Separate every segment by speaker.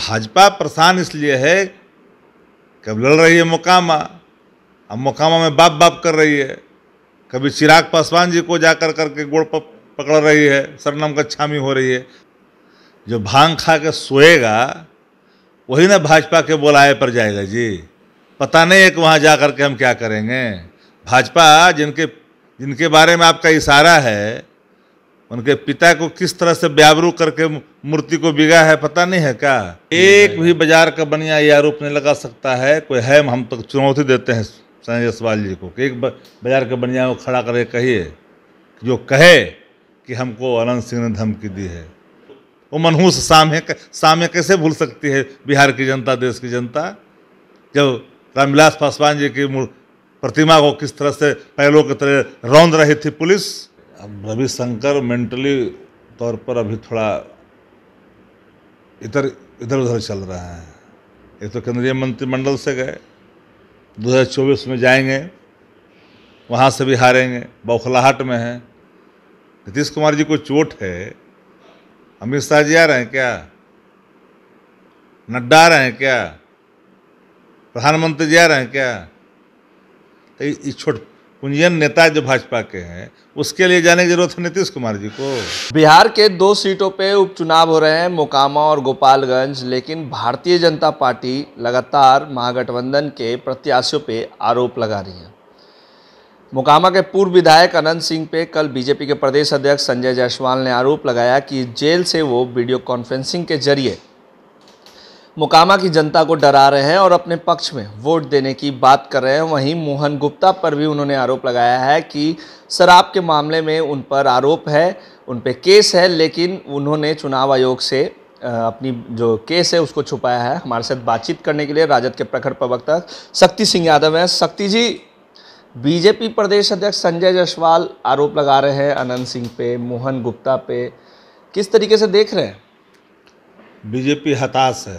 Speaker 1: भाजपा परेशान इसलिए है कब लड़ रही है मुकामा अब मुकामा में बाप बाप कर रही है कभी चिराग पासवान जी को जाकर करके गोड़ पकड़ रही है सरनाम का छामी हो रही है जो भांग खा के सोएगा वही ना भाजपा के बुलाए पर जाएगा जी पता नहीं है कि वहाँ जा कर के हम क्या करेंगे भाजपा जिनके जिनके बारे में आपका इशारा है उनके पिता को किस तरह से ब्यावरू करके मूर्ति को बिगा है पता नहीं है क्या एक भी बाजार का बनिया ये आरोप नहीं लगा सकता है कोई है हम तक तो चुनौती देते हैं संजय जायसवाल जी को कि एक बाजार का बनिया को खड़ा करके कहिए जो कहे कि हमको अनंत सिंह ने धमकी दी है वो मनहूस सामे सामे कैसे भूल सकती है बिहार की जनता देश की जनता जब रामविलास पासवान जी की प्रतिमा को किस तरह से पहलों की तरह रौंद रही थी पुलिस अब रविशंकर मेंटली तौर पर अभी थोड़ा इधर इधर उधर चल रहे हैं एक तो केंद्रीय मंत्रिमंडल से गए 2024 में जाएंगे वहाँ से भी हारेंगे बौखलाहट में हैं नीतीश कुमार जी को चोट है अमित शाह जी आ रहे हैं क्या नड्डा आ रहे हैं क्या प्रधानमंत्री जी आ रहे हैं क्या
Speaker 2: तो ये छोट कुंजन नेता जो भाजपा के हैं
Speaker 1: उसके लिए जाने की जरूरत है नीतीश कुमार जी को
Speaker 2: बिहार के दो सीटों पे उपचुनाव हो रहे हैं मोकामा और गोपालगंज लेकिन भारतीय जनता पार्टी लगातार महागठबंधन के प्रत्याशियों पे आरोप लगा रही है मोकामा के पूर्व विधायक अनंत सिंह पे कल बीजेपी के प्रदेश अध्यक्ष संजय जायसवाल ने आरोप लगाया कि जेल से वो वीडियो कॉन्फ्रेंसिंग के जरिए मुकामा की जनता को डरा रहे हैं और अपने पक्ष में वोट देने की बात कर रहे हैं वहीं मोहन गुप्ता पर भी उन्होंने आरोप लगाया है कि शराब के मामले में उन पर आरोप है उन पर केस है लेकिन उन्होंने चुनाव आयोग से अपनी जो केस है उसको छुपाया है हमारे साथ बातचीत करने के लिए राजद के प्रखर प्रवक्ता शक्ति सिंह यादव हैं शक्ति जी बीजेपी प्रदेश अध्यक्ष संजय जायसवाल आरोप लगा रहे हैं अनंत सिंह पे मोहन गुप्ता पे किस तरीके से देख रहे हैं बीजेपी हताश
Speaker 1: है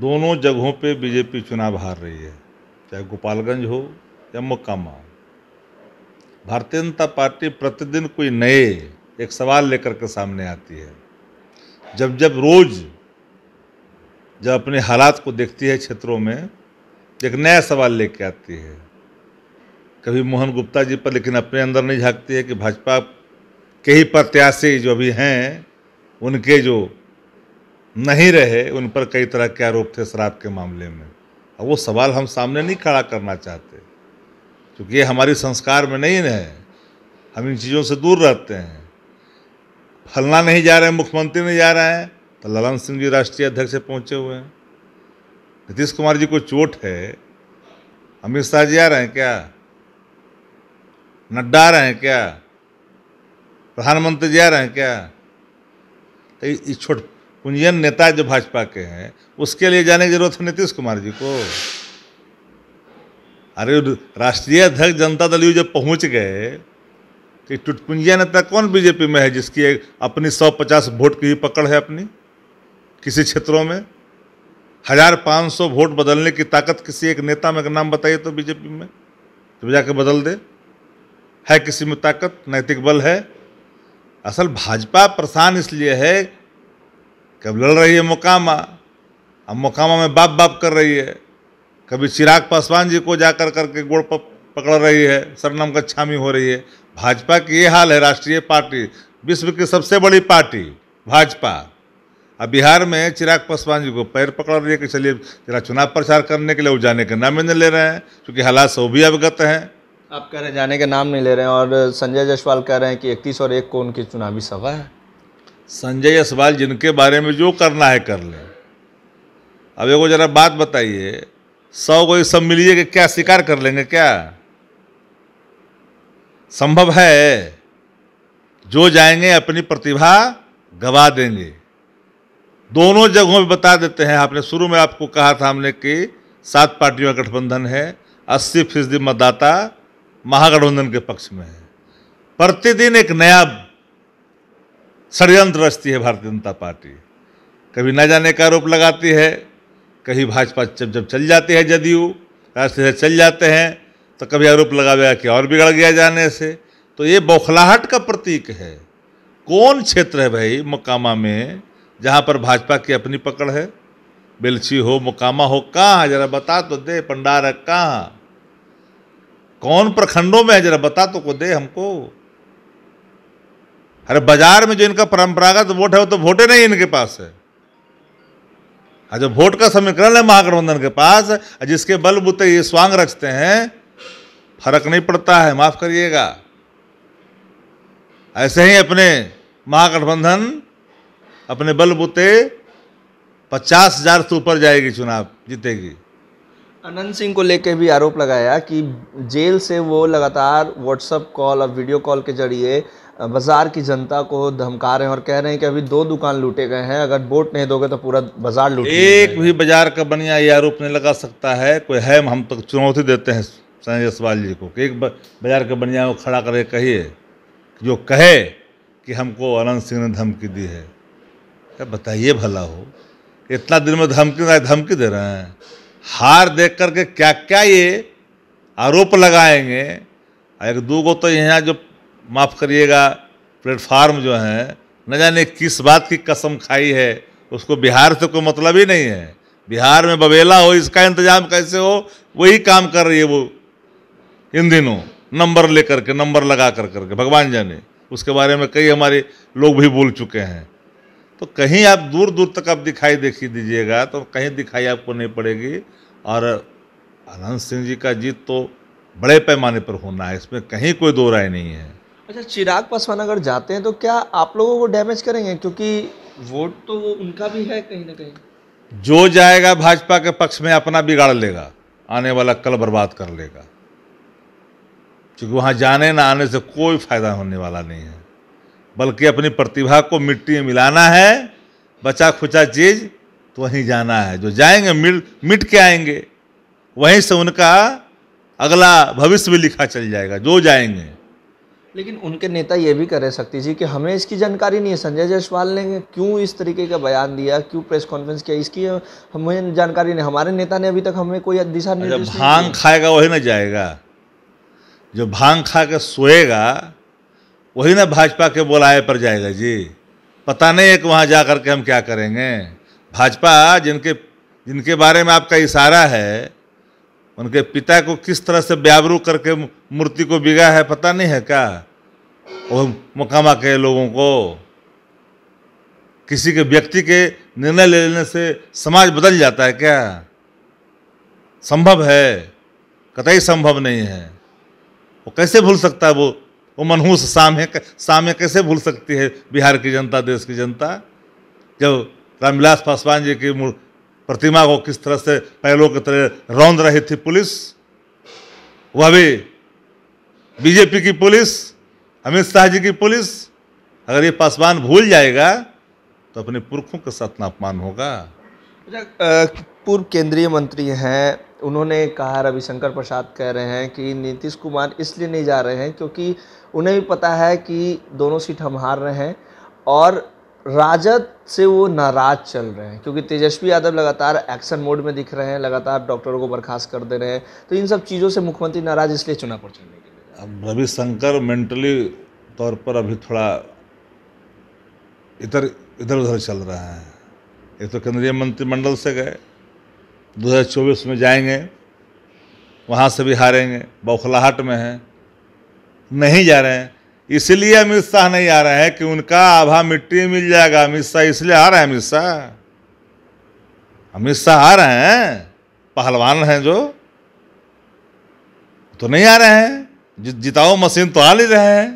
Speaker 1: दोनों जगहों पे बीजेपी चुनाव हार रही है चाहे गोपालगंज हो या मोकामा हो भारतीय जनता पार्टी प्रतिदिन कोई नए एक सवाल लेकर के सामने आती है जब जब रोज़ जब अपने हालात को देखती है क्षेत्रों में एक नया सवाल लेके आती है कभी मोहन गुप्ता जी पर लेकिन अपने अंदर नहीं झाँकती है कि भाजपा के ही प्रत्याशी जो अभी हैं उनके जो नहीं रहे उन पर कई तरह के आरोप थे शराब के मामले में अब वो सवाल हम सामने नहीं खड़ा करना चाहते क्योंकि ये हमारी संस्कार में नहीं है हम इन चीज़ों से दूर रहते हैं फलना नहीं जा रहे हैं मुख्यमंत्री नहीं जा रहे हैं तो ललन सिंह जी राष्ट्रीय अध्यक्ष से पहुँचे हुए हैं नीतीश कुमार जी को चोट है अमित शाह जी आ रहे हैं क्या नड्डा आ रहे हैं क्या प्रधानमंत्री जी आ रहे हैं क्या तो छोट कुंजन नेता जो भाजपा के हैं उसके लिए जाने की जरूरत है नीतीश कुमार जी को अरे राष्ट्रीय अध्यक्ष जनता दल यू जब पहुंच गए कि टुटपुंजिया नेता कौन बीजेपी में है जिसकी अपनी 150 वोट की पकड़ है अपनी किसी क्षेत्रों में हजार पाँच सौ वोट बदलने की ताकत किसी एक नेता में नाम बताइए तो बीजेपी में तो जाके बदल दे है किसी में ताकत नैतिक बल है असल भाजपा परेशान इसलिए है कभी लड़ रही है मुकामा अब मुकामा में बाप बाप कर रही है कभी चिराग पासवान जी को जाकर करके गोड़ पकड़ रही है सरनाम का छामी हो रही है भाजपा की ये हाल है राष्ट्रीय पार्टी विश्व की सबसे बड़ी पार्टी भाजपा अब बिहार में चिराग पासवान जी को पैर पकड़ रही है कि चलिए जरा चुनाव प्रचार करने के लिए वो जाने के नाम नहीं ले रहे हैं क्योंकि हालात से वो भी अवगत हैं आप कह रहे हैं जाने के नाम नहीं ले रहे हैं और संजय जायसवाल कह रहे हैं कि इकतीस और एक को उनकी चुनावी सभा है संजय जायसवाल जिनके बारे में जो करना है कर लें अब एगो जरा बात बताइए सौ को सब मिलिए कि क्या स्वीकार कर लेंगे क्या संभव है जो जाएंगे अपनी प्रतिभा गवा देंगे दोनों जगहों में बता देते हैं आपने शुरू में आपको कहा था हमने कि सात पार्टियों का गठबंधन है अस्सी फीसदी मतदाता महागठबंधन के पक्ष में है प्रतिदिन एक नया षडयंत्र रचती है भारतीय जनता पार्टी कभी न जाने का आरोप लगाती है कहीं भाजपा जब जब चल जाती है जदयू रास्ते से चल जाते हैं तो कभी आरोप लगा गया कि और बिगड़ गया जाने से तो ये बौखलाहट का प्रतीक है कौन क्षेत्र है भाई मकामा में जहाँ पर भाजपा की अपनी पकड़ है बेलछी हो मकामा हो कहाँ जरा बता तो दे पंडार है कहाँ कौन प्रखंडों में है जरा बता तो को दे हमको अरे बाजार में जो इनका परंपरागत वोट है वो तो वोटे नहीं इनके पास है जो वोट का समीकरण है महागठबंधन के पास जिसके बलबूते ये स्वांग रचते हैं फर्क नहीं पड़ता है माफ करिएगा ऐसे ही अपने महागठबंधन अपने बलबूते पचास हजार से ऊपर जाएगी चुनाव जीतेगी
Speaker 2: अनंत सिंह को लेकर भी आरोप लगाया कि जेल से वो लगातार व्हाट्सअप कॉल और वीडियो कॉल के जरिए बाज़ार की जनता को धमका रहे हैं और कह रहे हैं कि अभी दो दुकान लूटे गए हैं अगर वोट नहीं दोगे तो पूरा बाजार लूट एक
Speaker 1: भी बाजार का बनिया ये आरोप नहीं लगा सकता है कोई है हम तक तो चुनौती देते हैं संजय जायसवाल जी को कि एक बाजार का बनिया वो खड़ा करके कहिए जो कहे कि हमको अनंत सिंह ने धमकी दी है क्या बताइए भला हो इतना दिन में धमकी धमकी दे रहे हैं हार देख करके क्या क्या ये आरोप लगाएंगे एक दो गो तो यहाँ जो माफ़ करिएगा प्लेटफार्म जो है न जाने किस बात की कसम खाई है उसको बिहार से कोई मतलब ही नहीं है बिहार में बबेला हो इसका इंतजाम कैसे हो वही काम कर रही है वो इन दिनों नंबर लेकर के नंबर लगा कर करके भगवान जाने उसके बारे में कई हमारे लोग भी बोल चुके हैं तो कहीं आप दूर दूर तक आप दिखाई देखी दीजिएगा तो कहीं दिखाई आपको नहीं पड़ेगी और आनंद सिंह जी का जीत तो बड़े पैमाने पर होना है इसमें कहीं कोई दो राय नहीं है
Speaker 2: अच्छा चिराग पासवान अगर जाते हैं तो क्या आप लोगों को डैमेज करेंगे क्योंकि वोट तो वो उनका भी है कहीं ना कहीं
Speaker 1: जो जाएगा भाजपा के पक्ष में अपना बिगाड़ लेगा आने वाला कल बर्बाद कर लेगा क्योंकि वहाँ जाने ना आने से कोई फायदा होने वाला नहीं है बल्कि अपनी प्रतिभा को मिट्टी में मिलाना है बचा खुचा चीज़ तो वहीं जाना है जो जाएंगे मिल मिट के आएंगे वहीं से उनका अगला भविष्य भी लिखा चल जाएगा जो जाएंगे
Speaker 2: लेकिन उनके नेता ये भी करे सकती थी कि हमें इसकी जानकारी नहीं है संजय जायसवाल ने क्यों इस तरीके का बयान दिया क्यों प्रेस कॉन्फ्रेंस किया इसकी हमें जानकारी नहीं हमारे नेता ने अभी तक हमें कोई दिशा अच्छा, नहीं
Speaker 1: भांग खाएगा वही ना जाएगा जो भांग खा के सोएगा वही ना भाजपा के बुलाए पर जाएगा जी पता नहीं है कि वहाँ जा करके हम क्या करेंगे भाजपा जिनके जिनके बारे में आपका इशारा है उनके पिता को किस तरह से ब्यावरू करके मूर्ति को बिगा है पता नहीं है क्या वो मकामा के लोगों को किसी के व्यक्ति के निर्णय ले लेने से समाज बदल जाता है क्या संभव है कतई संभव नहीं है वो कैसे भूल सकता है वो वो मनहूस सामे सामे कैसे भूल सकती है बिहार की जनता देश की जनता जब रामविलास पासवान जी की प्रतिमा को किस तरह से पहलों की तरह रौंद रही थी पुलिस वह भी बीजेपी की पुलिस अमित शाह जी की पुलिस अगर ये पासवान भूल जाएगा तो अपने पुरखों के साथ नापमान होगा
Speaker 2: अच्छा, पूर्व केंद्रीय मंत्री हैं उन्होंने कहा रविशंकर प्रसाद कह रहे हैं कि नीतीश कुमार इसलिए नहीं जा रहे हैं क्योंकि उन्हें भी पता है कि दोनों सीट हम हार रहे हैं और राजद से वो नाराज चल रहे हैं क्योंकि तेजस्वी यादव लगातार एक्शन मोड में दिख रहे हैं लगातार डॉक्टरों को बर्खास्त कर दे रहे हैं तो इन सब चीज़ों से मुख्यमंत्री नाराज इसलिए चुनाव पर चलने
Speaker 1: के लिए अब रविशंकर मेंटली तौर पर अभी थोड़ा इधर इधर उधर चल रहा है एक तो केंद्रीय मंत्रिमंडल से गए दो में जाएंगे वहाँ से भी हारेंगे बौखलाहट में हैं नहीं जा रहे हैं इसलिए अमित शाह नहीं आ रहे हैं कि उनका आभा मिट्टी मिल जाएगा अमित शाह इसलिए आ रहे हैं अमित शाह अमित शाह आ रहे हैं पहलवान हैं जो तो नहीं आ रहे हैं जि, जिताओ मशीन तो आ ले रहे हैं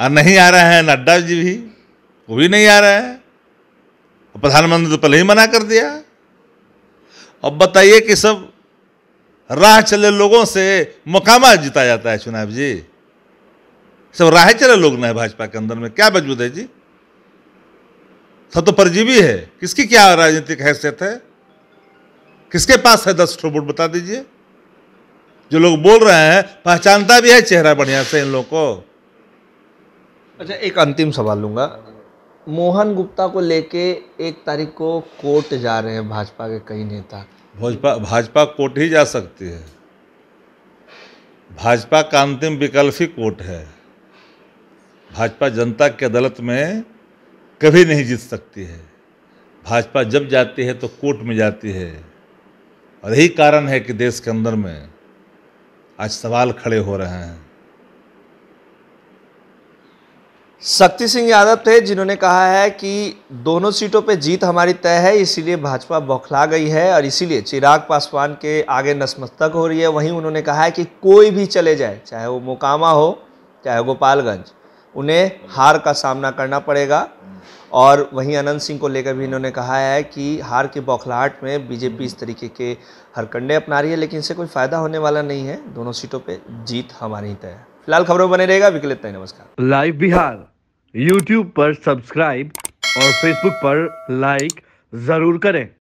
Speaker 1: और नहीं आ रहे हैं नड्डा जी भी वो भी नहीं आ रहे हैं प्रधानमंत्री तो पहले ही मना कर दिया अब बताइए कि सब राह चले लोगों से मुकामा जीता जाता है चुनाव जी सब राह चले लोग ना है भाजपा के अंदर में क्या वजूद है जी सब तो परजीवी है किसकी क्या राजनीतिक हैसियत है किसके पास है दस वोट बता दीजिए जो लोग बोल रहे हैं पहचानता भी है चेहरा बढ़िया से इन लोगों को अच्छा एक अंतिम सवाल लूंगा
Speaker 2: मोहन गुप्ता को लेके एक तारीख को कोर्ट जा रहे हैं भाजपा के कई नेता
Speaker 1: भाजपा भाजपा कोर्ट ही जा सकती है भाजपा का अंतिम विकल्प ही कोर्ट है भाजपा जनता की अदालत में कभी नहीं जीत सकती है भाजपा जब जाती है तो कोर्ट में जाती है और यही कारण है कि देश के अंदर
Speaker 2: में आज सवाल खड़े हो रहे हैं शक्ति सिंह यादव थे जिन्होंने कहा है कि दोनों सीटों पे जीत हमारी तय है इसीलिए भाजपा बौखला गई है और इसीलिए चिराग पासवान के आगे नसमस्तक हो रही है वहीं उन्होंने कहा है कि कोई भी चले जाए चाहे वो मोकामा हो चाहे गोपालगंज उन्हें हार का सामना करना पड़ेगा और वहीं अनंत सिंह को लेकर भी इन्होंने कहा है कि हार के बौखलाहट में बीजेपी इस तरीके के हरकंडे अपना रही है लेकिन इससे कोई फ़ायदा होने वाला नहीं है दोनों सीटों पे जीत हमारी तय है फिलहाल खबरों में बने रहेगा विकलित तय नमस्कार लाइव बिहार यूट्यूब पर सब्सक्राइब और फेसबुक पर लाइक ज़रूर करें